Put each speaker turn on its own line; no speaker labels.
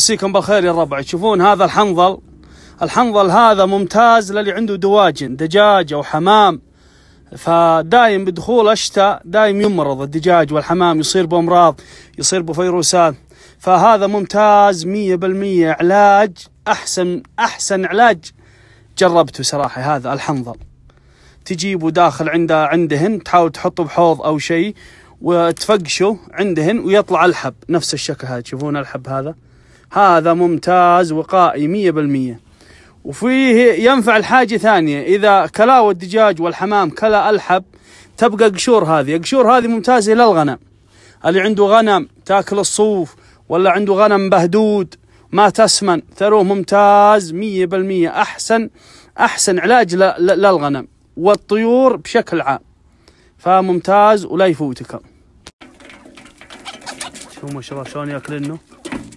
مسيكم بالخير يا الربع تشوفون هذا الحنظل الحنظل هذا ممتاز للي عنده دواجن دجاج او حمام فدايم بدخول الشتاء دايم يمرض الدجاج والحمام يصير بامراض يصير بفيروسات فهذا ممتاز مية بالمية علاج احسن احسن علاج جربته صراحة هذا الحنظل تجيبه داخل عنده عندهن تحاول تحطه بحوض او شيء وتفقشه عندهن ويطلع الحب نفس الشكل هذا تشوفون الحب هذا هذا ممتاز وقائي 100% وفيه ينفع الحاجة ثانية إذا كلاوا الدجاج والحمام كلا ألحب تبقى قشور هذه قشور هذه ممتازة للغنم اللي عنده غنم تاكل الصوف ولا عنده غنم بهدود ما تسمن ثروه ممتاز مية بالمية أحسن أحسن علاج للغنم والطيور بشكل عام فممتاز ولا يفوتك
شوف ما شاء الله شلون ياكلنه